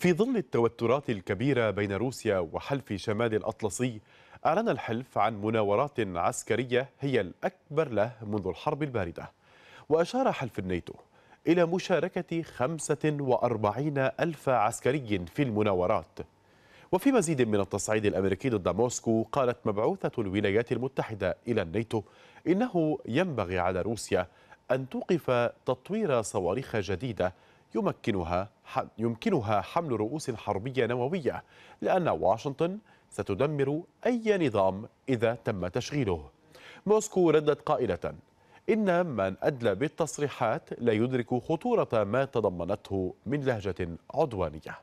في ظل التوترات الكبيرة بين روسيا وحلف شمال الأطلسي أعلن الحلف عن مناورات عسكرية هي الأكبر له منذ الحرب الباردة وأشار حلف الناتو إلى مشاركة 45 ألف عسكري في المناورات وفي مزيد من التصعيد الأمريكي ضد موسكو قالت مبعوثة الولايات المتحدة إلى الناتو إنه ينبغي على روسيا أن توقف تطوير صواريخ جديدة يمكنها يمكنها حمل رؤوس حربية نووية لأن واشنطن ستدمر أي نظام إذا تم تشغيله موسكو ردت قائلة إن من أدلى بالتصريحات لا يدرك خطورة ما تضمنته من لهجة عدوانية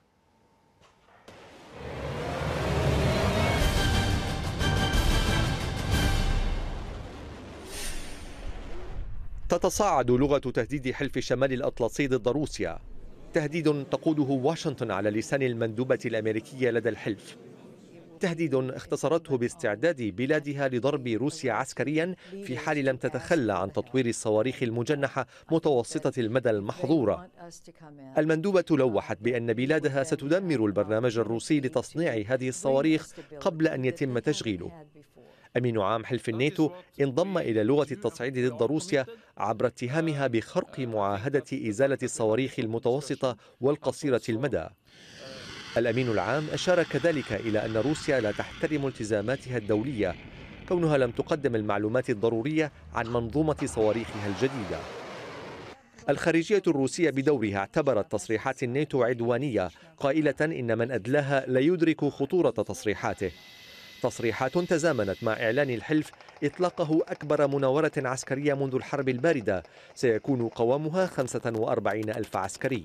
تتصاعد لغة تهديد حلف شمال الأطلسي ضد روسيا تهديد تقوده واشنطن على لسان المندوبة الأمريكية لدى الحلف تهديد اختصرته باستعداد بلادها لضرب روسيا عسكريا في حال لم تتخلى عن تطوير الصواريخ المجنحة متوسطة المدى المحظورة المندوبة لوحت بأن بلادها ستدمر البرنامج الروسي لتصنيع هذه الصواريخ قبل أن يتم تشغيله أمين عام حلف آه، الناتو انضم إيه، إلى لغة إيه، التصعيد إيه، ضد روسيا عبر اتهامها آه، بخرق آه، معاهدة إزالة الصواريخ المتوسطة والقصيرة المدى الأمين العام أشار كذلك إلى أن روسيا لا تحترم التزاماتها الدولية كونها لم تقدم المعلومات الضرورية عن منظومة صواريخها الجديدة الخارجية الروسية بدورها اعتبرت تصريحات الناتو عدوانية قائلة إن من أدلاها لا يدرك خطورة تصريحاته تصريحات تزامنت مع إعلان الحلف إطلاقه أكبر مناورة عسكرية منذ الحرب الباردة سيكون قوامها 45 ألف عسكري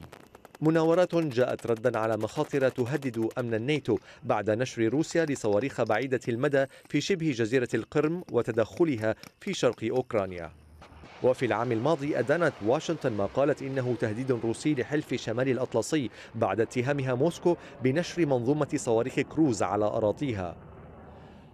مناورات جاءت ردا على مخاطر تهدد امن الناتو بعد نشر روسيا لصواريخ بعيده المدى في شبه جزيره القرم وتدخلها في شرق اوكرانيا. وفي العام الماضي أدانت واشنطن ما قالت إنه تهديد روسي لحلف شمال الأطلسي بعد اتهامها موسكو بنشر منظومة صواريخ كروز على أراضيها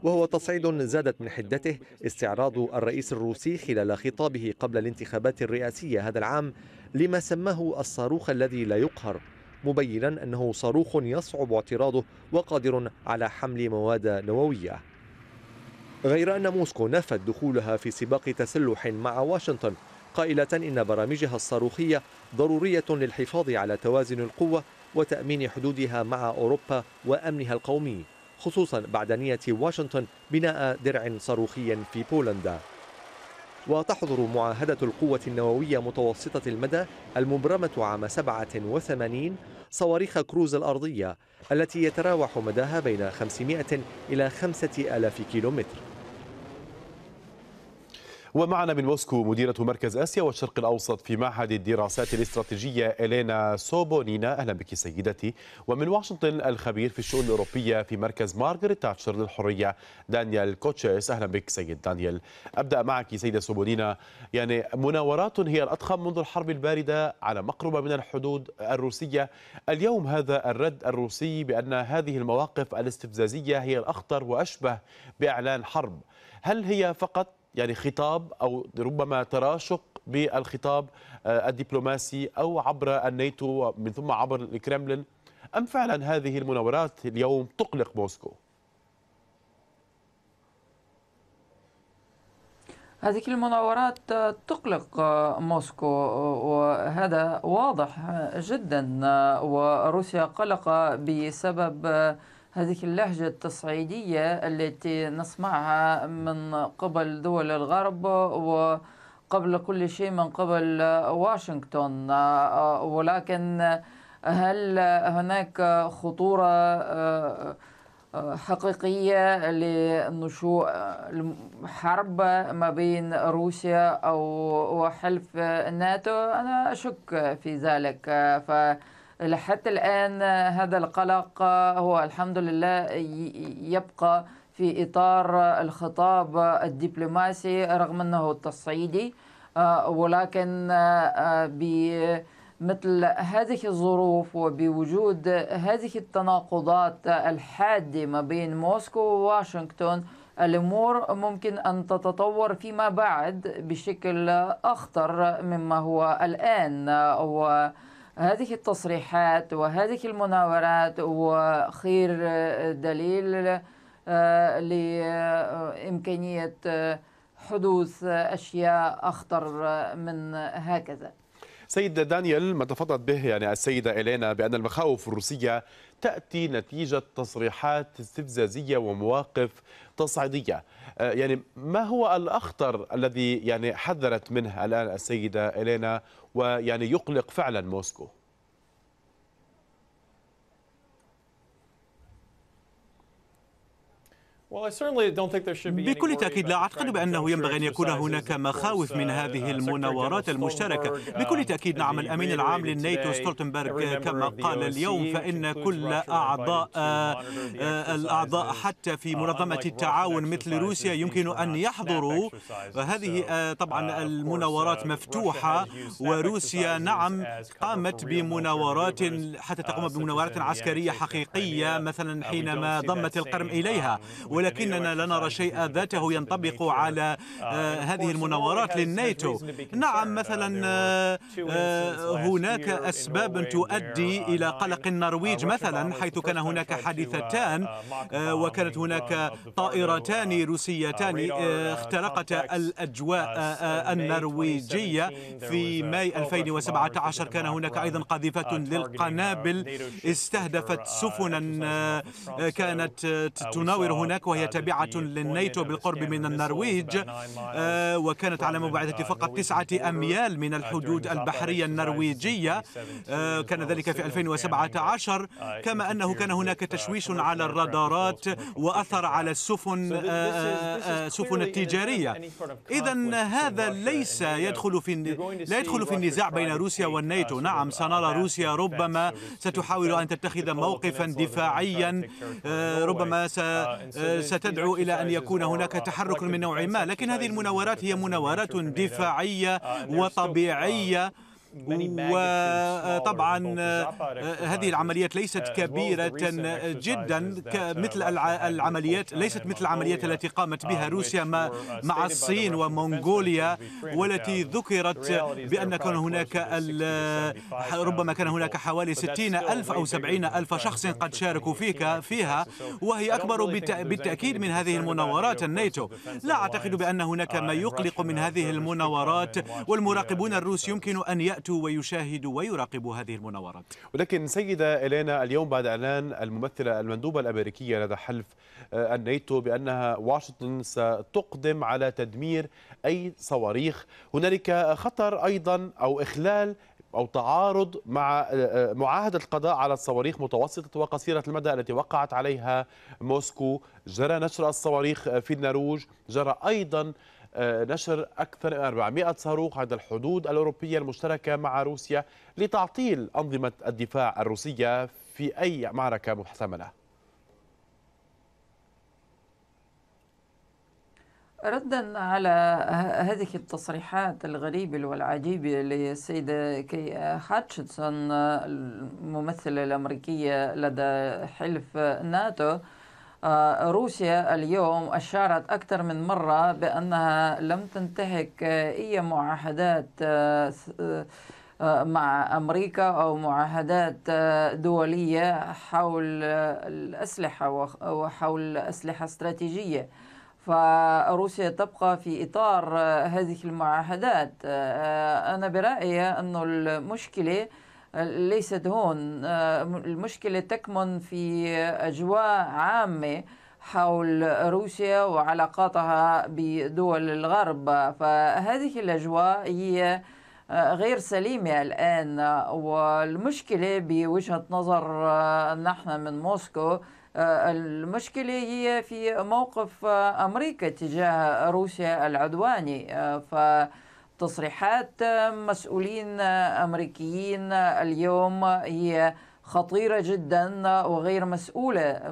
وهو تصعيد زادت من حدته استعراض الرئيس الروسي خلال خطابه قبل الانتخابات الرئاسية هذا العام لما سماه الصاروخ الذي لا يقهر مبينا أنه صاروخ يصعب اعتراضه وقادر على حمل مواد نووية غير أن موسكو نفت دخولها في سباق تسلح مع واشنطن قائلة إن برامجها الصاروخية ضرورية للحفاظ على توازن القوة وتأمين حدودها مع أوروبا وأمنها القومي خصوصا بعد نية واشنطن بناء درع صاروخي في بولندا وتحظر معاهدة القوة النووية متوسطة المدى المبرمة عام 87 صواريخ كروز الأرضية التي يتراوح مداها بين 500 إلى 5000 كيلومتر ومعنا من موسكو مديرة مركز آسيا والشرق الأوسط في معهد الدراسات الاستراتيجية إلينا سوبونينا أهلا بك سيدتي ومن واشنطن الخبير في الشؤون الأوروبية في مركز مارغريت تاتشر للحرية دانيال كوتشيس أهلا بك سيد دانيال أبدأ معك سيدة سوبونينا يعني مناورات هي الأضخم منذ الحرب الباردة على مقربة من الحدود الروسية اليوم هذا الرد الروسي بأن هذه المواقف الاستفزازية هي الأخطر وأشبه بإعلان حرب هل هي فقط يعني خطاب أو ربما تراشق بالخطاب آه، الدبلوماسي أو عبر الناتو ومن ثم عبر الكرملين أم فعلا هذه المناورات اليوم تقلق موسكو؟ هذه المناورات آه، تقلق آه، موسكو وهذا واضح جدا وروسيا قلق بسبب هذه اللهجة التصعيدية التي نسمعها من قبل دول الغرب وقبل كل شيء من قبل واشنطن ولكن هل هناك خطورة حقيقية لنشوء حرب ما بين روسيا أو وحلف الناتو أنا أشك في ذلك ف لحتى الآن هذا القلق هو الحمد لله يبقى في إطار الخطاب الدبلوماسي رغم أنه تصعيدي آه، ولكن آه، بمثل هذه الظروف وبوجود هذه التناقضات الحادة ما بين موسكو وواشنطن الأمور ممكن أن تتطور فيما بعد بشكل أخطر مما هو الآن هذه التصريحات وهذه المناورات وخير دليل آه، لإمكانية آه، حدوث أشياء أخطر آه، من هكذا سيد دانيال ما تفضلت به يعني السيدة إلينا بأن المخاوف الروسية تأتي نتيجة تصريحات استفزازية ومواقف تصعيدية آه، يعني ما هو الأخطر الذي يعني حذرت منه الآن السيدة إلينا ويعني يقلق فعلا موسكو بكل تأكيد لا أعتقد بأنه ينبغي أن يكون هناك مخاوف من هذه uh, المناورات المشتركة بكل uh, تأكيد نعم الأمين العام للناتو ستولتنبرغ كما قال اليوم فإن كل أعضاء آه، آه، الأعضاء حتى في uh, منظمة التعاون مثل روسيا يمكن أن يحضروا هذه آه، طبعا المناورات مفتوحة وروسيا نعم قامت بمناورات حتى تقوم بمناورات عسكرية حقيقية مثلا حينما ضمت القرم إليها um, ولكننا لا نرى شيئا ذاته ينطبق على آه، هذه المناورات للناتو نعم مثلا آه، هناك أسباب تؤدي إلى قلق النرويج مثلا حيث كان هناك حادثتان آه، وكانت هناك طائرتان روسيتان اخترقتا الأجواء النرويجية في ماي 2017 كان هناك أيضا قذيفة للقنابل استهدفت سفنا كانت تناور هناك وهي تابعة للنيتو بالقرب من النرويج وكانت على مبعدة فقط تسعة أميال من الحدود البحرية النرويجية كان ذلك في 2017 كما أنه كان هناك تشويش على الرادارات وأثر على السفن السفن التجارية إذا هذا ليس يدخل في لا يدخل في النزاع بين روسيا والنيتو نعم سنرى روسيا ربما ستحاول أن تتخذ موقفا دفاعيا ربما آه، ستدعو إلى أن يكون هناك تحرك من نوع ما لكن هذه المناورات هي مناورات دفاعية وطبيعية وطبعا آه، آه، هذه العمليات ليست uh, كبيرة آه، جدا uh, مثل العمليات ليست مثل العمليات التي قامت بها uh, روسيا مع الصين ومنغوليا والتي ذكرت بأن كان هناك ربما كان هناك حوالي 60 ألف أو 70 ألف شخص قد شاركوا فيك فيها وهي أكبر بالتأكيد من هذه المناورات الناتو لا أعتقد بأن هناك ما يقلق من هذه المناورات والمراقبون الروس يمكن أن يأتي يأتوا ويشاهدوا ويراقبوا هذه المناورات ولكن سيدة إلينا اليوم بعد إعلان الممثلة المندوبة الأمريكية لدى حلف آه، الناتو بأنها واشنطن ستقدم على تدمير أي صواريخ هنالك خطر أيضا أو إخلال أو تعارض مع آه، آه، معاهدة القضاء على الصواريخ متوسطة وقصيرة المدى التي وقعت عليها موسكو جرى نشر الصواريخ في النرويج جرى أيضا آه، نشر أكثر من 400 صاروخ عند الحدود الأوروبية المشتركة مع روسيا لتعطيل أنظمة الدفاع الروسية في أي معركة محتملة ردا على هذه التصريحات الغريبة والعجيبة للسيدة كي هاتشنسون الممثلة الأمريكية لدى حلف ناتو آه، روسيا اليوم أشارت أكثر من مرة بأنها لم تنتهك آه، أي معاهدات آه، مع أمريكا أو معاهدات دولية حول الأسلحة وحول الأسلحة استراتيجية فروسيا تبقى في إطار هذه المعاهدات أنا برأيي أن المشكلة ليست هون آه، المشكلة تكمن في أجواء عامة حول روسيا وعلاقاتها بدول الغرب فهذه الأجواء هي آه، غير سليمة الآن والمشكلة بوجهة نظر آه، نحن من موسكو المشكلة هي في موقف أمريكا تجاه روسيا العدواني ف تصريحات آه، مسؤولين آه، امريكيين آه، اليوم هي خطيرة جدا وغير مسؤولة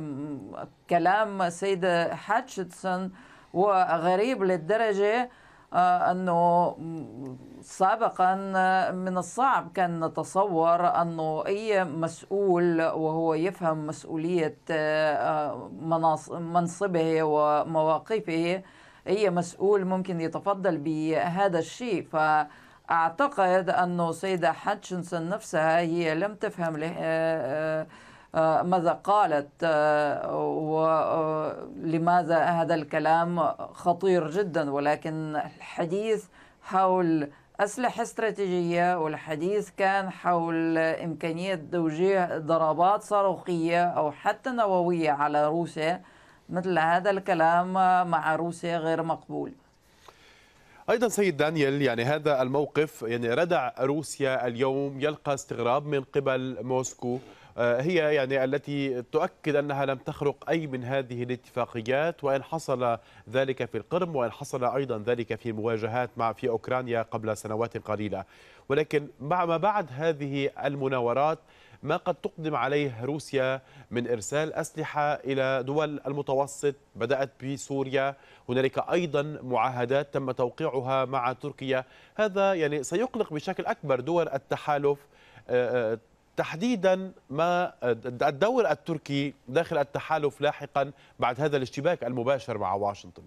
كلام سيدة هاتشتسون وغريب للدرجة أنه سابقا من الصعب كان نتصور أنه أي مسؤول وهو يفهم مسؤولية منصبه ومواقفه أي مسؤول ممكن يتفضل بهذا الشيء فأعتقد أنه سيدة هاتشنسون نفسها هي لم تفهم آه، آه، آه، ماذا قالت ولماذا هذا الكلام خطير جدا ولكن الحديث حول أسلحة استراتيجية والحديث كان حول إمكانية توجيه ضربات صاروخية أو حتى نووية على روسيا مثل هذا الكلام مع روسيا غير مقبول ايضا سيد دانيال يعني هذا الموقف يعني ردع روسيا اليوم يلقى استغراب من قبل موسكو آه، هي يعني التي تؤكد انها لم تخرق اي من هذه الاتفاقيات وان حصل ذلك في القرم وان حصل ايضا ذلك في مواجهات مع في اوكرانيا قبل سنوات قليله ولكن مع ما بعد هذه المناورات ما قد تقدم عليه روسيا من إرسال أسلحة إلى دول المتوسط بدأت بسوريا هنالك أيضا معاهدات تم توقيعها مع تركيا هذا يعني سيقلق بشكل أكبر دول التحالف آه، آه، تحديدا ما الدور التركي داخل التحالف لاحقا بعد هذا الاشتباك المباشر مع واشنطن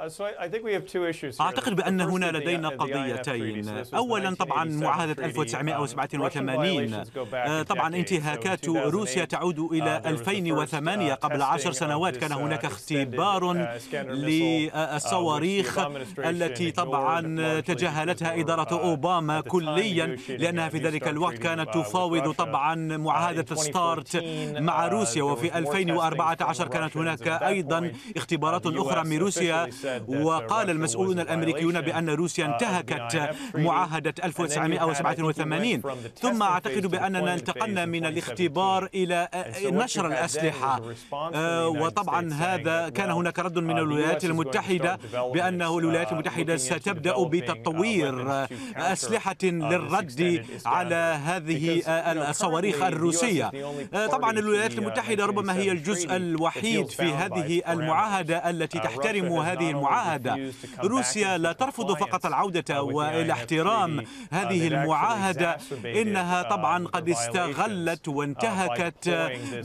Uh, أعتقد بأن هنا uh, لدينا قضيتين أولا طبعا معاهدة 1987 آه، طبعا انتهاكات روسيا تعود uh, إلى 2008 قبل عشر سنوات كان هناك اختبار للصواريخ التي طبعا تجاهلتها إدارة أوباما كليا لأنها في ذلك الوقت كانت تفاوض طبعا معاهدة ستارت مع روسيا وفي 2014 كانت هناك أيضا اختبارات أخرى من روسيا Uh, وقال المسؤولون الأمريكيون بأن روسيا uh, انتهكت معاهدة 1987 ثم أعتقد بأننا انتقلنا من الاختبار إلى آه، نشر الأسلحة آه، وطبعا هذا كان هناك رد من uh, الولايات المتحدة بأنه الولايات المتحدة ستبدأ بتطوير آه، أسلحة للرد على هذه الصواريخ الروسية طبعا الولايات المتحدة ربما هي الجزء الوحيد في هذه المعاهدة التي تحترم هذه المعاهدة روسيا لا ترفض فقط العودة وإلى احترام هذه المعاهدة إنها طبعا قد استغلت وانتهكت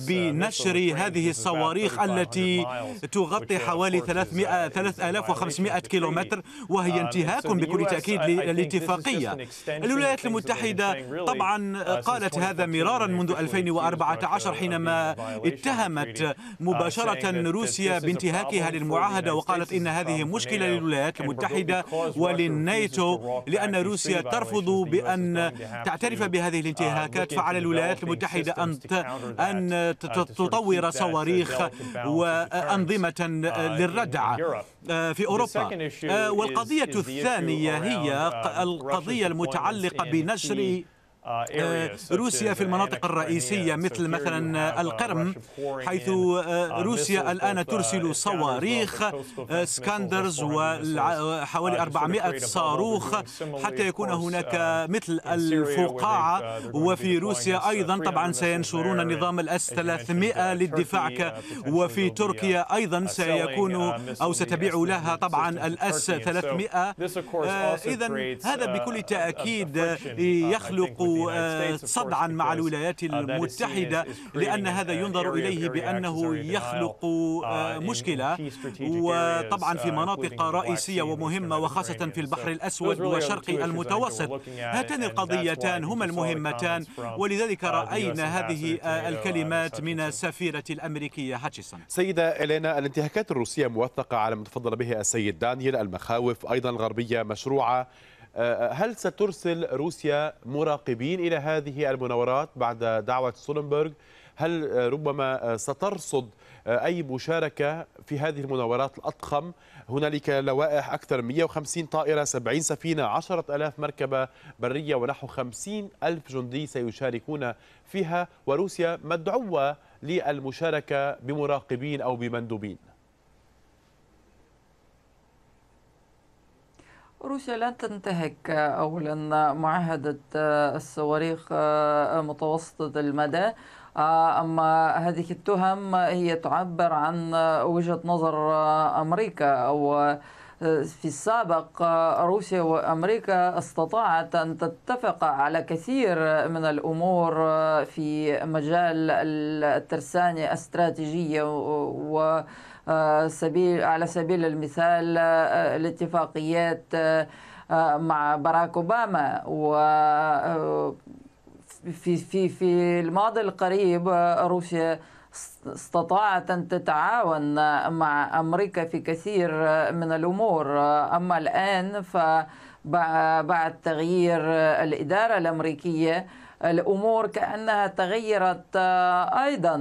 بنشر هذه الصواريخ التي تغطي حوالي 300 3500 كيلومتر وهي uh, انتهاك بكل تأكيد للاتفاقية الولايات المتحدة طبعا uh, قالت هذا مرارا منذ 2014 uh, حينما اتهمت مباشرة روسيا بانتهاكها للمعاهدة وقالت إن هذا هذه مشكلة للولايات المتحدة وللناتو لأن روسيا ترفض بأن تعترف بهذه الانتهاكات فعلى الولايات المتحدة أن أن uh, تطور صواريخ وأنظمة uh, للردع uh, في أوروبا والقضية الثانية هي القضية المتعلقة بنشر آه، آه، روسيا في المناطق الرئيسية مثل مثلا uh, القرم uh, حيث آه، uh, روسيا الآن ترسل صواريخ سكاندرز وحوالي 400 صاروخ حتى يكون هناك مثل الفقاعة وفي روسيا أيضا طبعا سينشرون نظام الاس 300 للدفاع وفي تركيا أيضا سيكون أو ستبيع لها طبعا الاس 300 إذا هذا بكل تأكيد يخلق صدعا مع الولايات uh, المتحدة لأن uh, هذا ينظر إليه بأنه يخلق آه، uh, مشكلة وطبعا في مناطق رئيسية ومهمة وخاصة في البحر الأسود وشرق المتوسط هاتان القضيتان هما المهمتان ولذلك رأينا هذه آه، الكلمات من السفيرة الأمريكية هاتشيسون سيدة إلينا الانتهاكات الروسية موثقة على ما تفضل به السيد دانيال المخاوف أيضا الغربية مشروعة هل سترسل روسيا مراقبين إلى هذه المناورات بعد دعوة سولنبرغ هل ربما سترصد أي مشاركة في هذه المناورات الأضخم هنالك لوائح أكثر من 150 طائرة 70 سفينة 10000 مركبة برية ونحو 50 ألف جندي سيشاركون فيها وروسيا مدعوة للمشاركة بمراقبين أو بمندوبين روسيا لن تنتهك أولا معاهدة الصواريخ متوسطة المدى أما هذه التهم هي تعبر عن وجهة نظر أمريكا أو في السابق روسيا وامريكا استطاعت ان تتفق على كثير من الامور في مجال الترسانه الاستراتيجيه و سبيل على سبيل المثال آه، آه، الاتفاقيات آه، مع باراك اوباما و في في في الماضي القريب روسيا استطاعت أن تتعاون مع أمريكا في كثير من الأمور أما الآن فبعد تغيير الإدارة الأمريكية الأمور كأنها تغيرت أيضا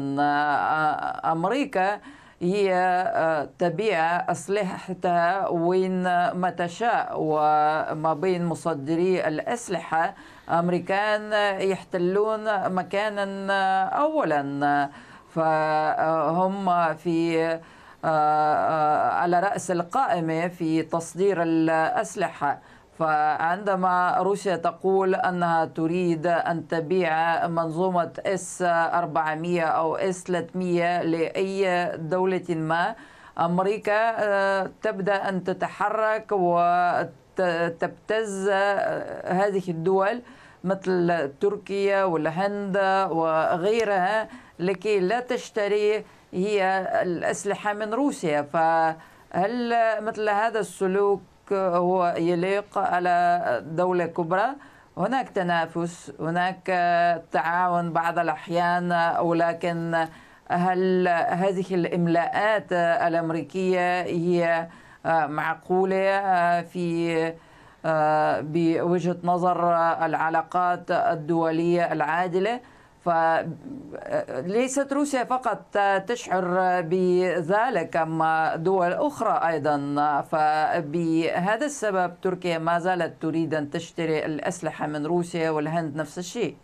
أمريكا هي آه، تبيع أسلحتها وين ما تشاء وما بين مصدري الأسلحة أمريكان يحتلون مكانا آه، أولا فهم في آه، على رأس القائمة في تصدير الأسلحة فعندما روسيا تقول أنها تريد أن تبيع منظومة S 400 أو S 300 لأي دولة ما أمريكا آه، تبدأ أن تتحرك وتبتز آه، هذه الدول مثل تركيا والهند وغيرها لكي لا تشتري هي الأسلحة من روسيا فهل مثل هذا السلوك هو يليق على دولة كبرى هناك تنافس هناك تعاون بعض الأحيان ولكن هل هذه الإملاءات الأمريكية هي معقولة في آه، بوجهة نظر العلاقات الدولية العادلة؟ فليست روسيا فقط تشعر بذلك اما دول أخرى أيضا فبهذا السبب تركيا ما زالت تريد أن تشتري الأسلحة من روسيا والهند نفس الشيء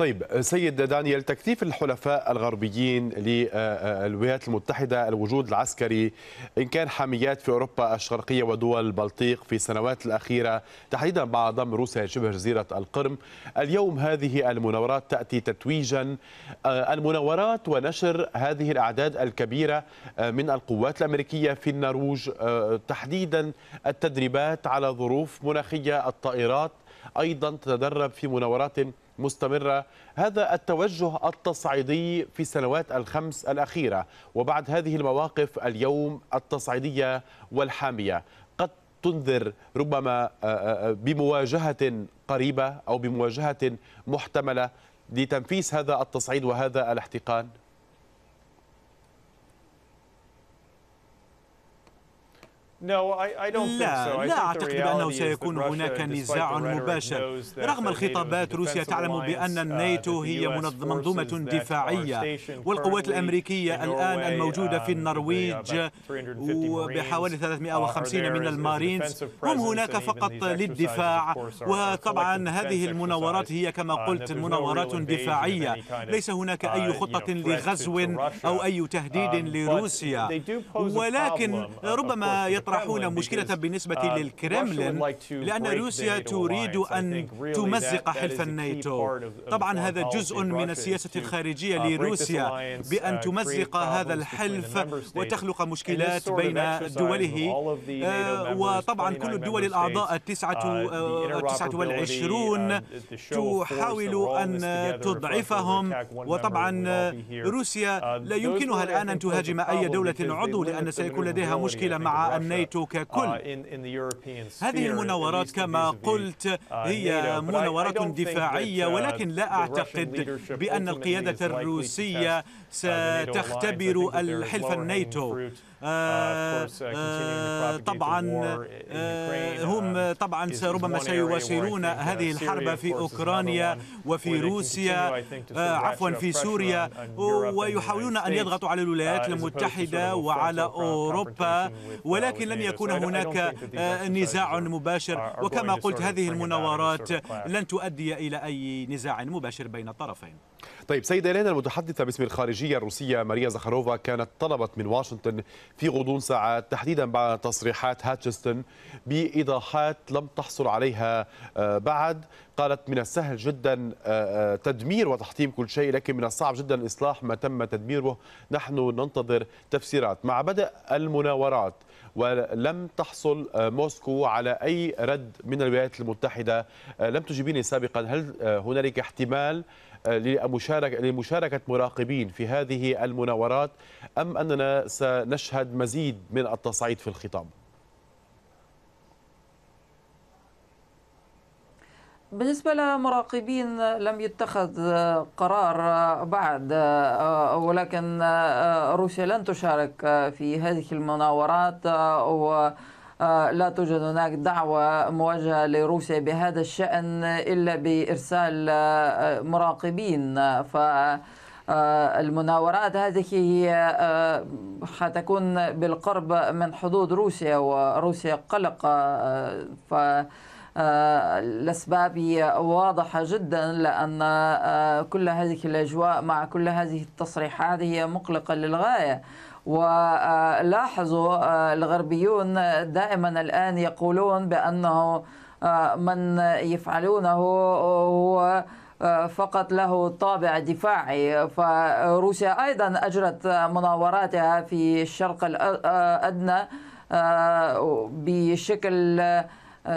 طيب سيد دانيال تكثيف الحلفاء الغربيين للولايات المتحدة الوجود العسكري إن كان حاميات في أوروبا الشرقية ودول البلطيق في السنوات الأخيرة تحديدا مع ضم روسيا شبه جزيرة القرم اليوم هذه المناورات تأتي تتويجا آه، المناورات ونشر هذه الأعداد الكبيرة آه، من القوات الأمريكية في النرويج آه، تحديدا التدريبات على ظروف مناخية الطائرات أيضا تتدرب في مناورات مستمرة هذا التوجه التصعيدي في السنوات الخمس الأخيرة وبعد هذه المواقف اليوم التصعيدية والحامية قد تنذر ربما آه، آه، آه، بمواجهة قريبة أو بمواجهة محتملة لتنفيذ هذا التصعيد وهذا الاحتقان؟ لا لا أعتقد أنه سيكون هناك نزاع مباشر رغم الخطابات روسيا تعلم بأن الناتو هي منظومة دفاعية والقوات الأمريكية الآن الموجودة في um, النرويج بحوالي 350 uh, من المارينز هم هناك فقط للدفاع وطبعا هذه المناورات هي كما uh, قلت مناورات دفاعية ليس هناك uh, أي خطة لغزو أو أي تهديد um, لروسيا ولكن ربما يطلع يطرحون مشكلة بالنسبة uh, للكرملين لأن روسيا تريد أن تمزق حلف الناتو طبعا هذا جزء من السياسة الخارجية uh, لروسيا بأن uh, تمزق هذا الحلف وتخلق مشكلات بين دوله آه، وطبعا كل الدول الأعضاء التسعة آه، والعشرون تحاول أن تضعفهم وطبعا روسيا لا يمكنها الآن أن تهاجم أي دولة عضو لأن سيكون لديها مشكلة مع الناتو رأيتك ككل آه، آه، هذه المناورات كما قلت uh, هي مناورات دفاعية uh, ولكن لا أعتقد بأن القيادة الروسية uh, ستختبر الحلف الناتو Uh, uh, uh, طبعا هم طبعا ربما سيواصلون هذه الحرب في أوكرانيا وفي روسيا آه، عفوا في سوريا ويحاولون أن يضغطوا على الولايات المتحدة وعلى أوروبا ولكن لن يكون هناك آه، نزاع مباشر وكما قلت هذه المناورات لن تؤدي إلى أي نزاع مباشر بين الطرفين طيب سيدة إلينا المتحدثة باسم الخارجية الروسية ماريا زخاروفا كانت طلبت من واشنطن في غضون ساعات تحديدا بعد تصريحات هاتشستن بإيضاحات لم تحصل عليها آه، بعد قالت من السهل جدا آه، آه، تدمير وتحطيم كل شيء لكن من الصعب جدا إصلاح ما تم تدميره نحن ننتظر تفسيرات مع بدء المناورات ولم تحصل آه، موسكو على أي رد من الولايات المتحدة لم تجيبيني سابقا هل هنالك احتمال لمشاركة لمشاركة مراقبين في هذه المناورات أم أننا سنشهد مزيد من التصعيد في الخطاب؟ بالنسبة لمراقبين لم يتخذ قرار بعد ولكن روسيا لن تشارك في هذه المناورات و لا توجد هناك دعوة موجهة لروسيا بهذا الشأن إلا بإرسال مراقبين ف المناورات هذه هي حتكون بالقرب من حدود روسيا وروسيا قلقة ف آه، الأسباب هي واضحة جدا لأن آه، كل هذه الأجواء مع كل هذه التصريحات هي مقلقة للغاية ولاحظوا آه، الغربيون دائما الآن يقولون بأنه من يفعلونه هو فقط له طابع دفاعي فروسيا أيضا أجرت مناوراتها في الشرق الأدنى بشكل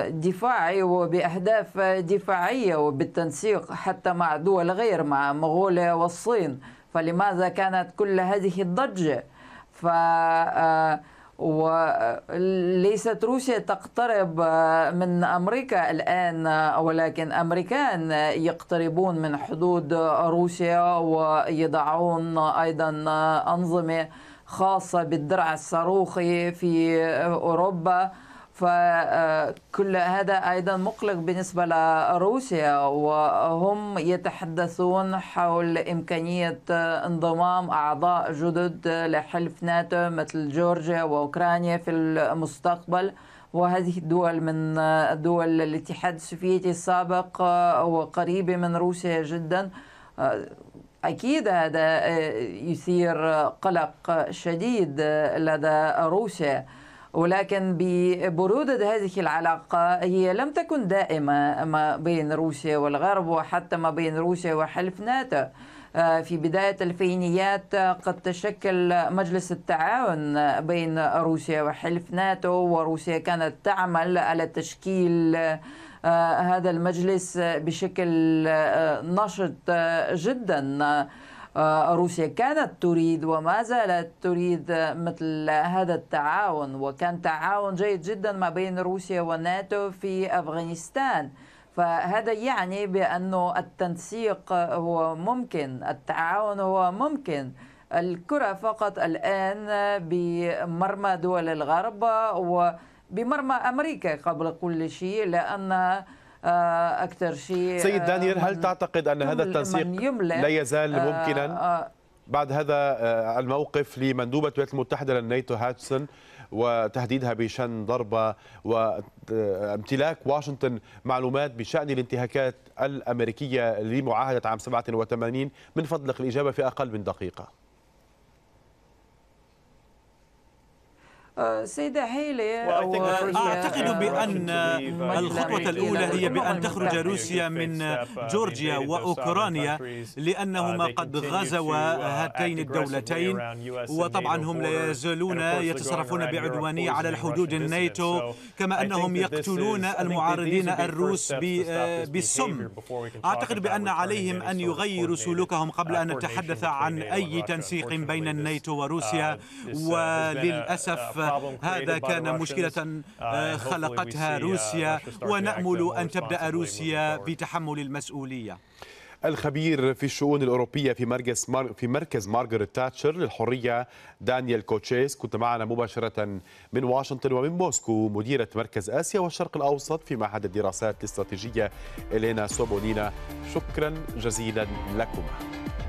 دفاعي وبأهداف دفاعية وبالتنسيق حتى مع دول غير مع مغوليا والصين فلماذا كانت كل هذه الضجة ف آه، وليست روسيا تقترب آه، من أمريكا الآن آه، ولكن أمريكان يقتربون من حدود روسيا ويضعون أيضا أنظمة خاصة بالدرع الصاروخي في أوروبا فكل هذا أيضا مقلق بالنسبة لروسيا وهم يتحدثون حول إمكانية انضمام أعضاء جدد لحلف ناتو مثل جورجيا وأوكرانيا في المستقبل وهذه الدول من دول الاتحاد السوفيتي السابق وقريبة من روسيا جدا أكيد هذا يثير قلق شديد لدى روسيا ولكن ببرودة هذه العلاقة هي لم تكن دائمة ما بين روسيا والغرب وحتى ما بين روسيا وحلف ناتو آه، في بداية الفينيات قد تشكل مجلس التعاون بين روسيا وحلف ناتو وروسيا كانت تعمل على تشكيل آه، هذا المجلس بشكل آه، نشط جدا آه، روسيا كانت تريد وما زالت تريد مثل هذا التعاون وكان تعاون جيد جدا ما بين روسيا وناتو في أفغانستان فهذا يعني بأنه التنسيق هو ممكن التعاون هو ممكن الكرة فقط الآن بمرمى دول الغرب وبمرمى أمريكا قبل كل شيء لأن آه، اكثر شيء سيد آه، دانيال هل تعتقد ان هذا التنسيق لا يزال آه، ممكنا بعد هذا الموقف لمندوبه الولايات المتحده للناتو هاتسون وتهديدها بشن ضربه وامتلاك واشنطن معلومات بشان الانتهاكات الامريكيه لمعاهده عام 87 من فضلك الاجابه في اقل من دقيقه سيدة هيلي أعتقد بأن uh, الخطوة الأولى هي بأن تخرج روسيا من uh, جورجيا وأوكرانيا لأنهما uh, قد غزوا هاتين الدولتين وطبعا هم لا يزالون يتصرفون بعدوانية على الحدود الناتو كما أنهم يقتلون المعارضين الروس بالسم أعتقد بأن عليهم أن يغيروا سلوكهم قبل أن نتحدث عن أي تنسيق بين الناتو وروسيا وللأسف هذا كان مشكلة uh, آه، خلقتها uh, روسيا ونأمل أن تبدأ روسيا بتحمل المسؤولية الخبير في الشؤون الأوروبية في مركز مار... في مركز مارغريت تاتشر للحرية دانيال كوتشيس كنت معنا مباشرة من واشنطن ومن موسكو مديرة مركز آسيا والشرق الأوسط في معهد الدراسات الاستراتيجية إلينا سوبونينا شكرا جزيلا لكما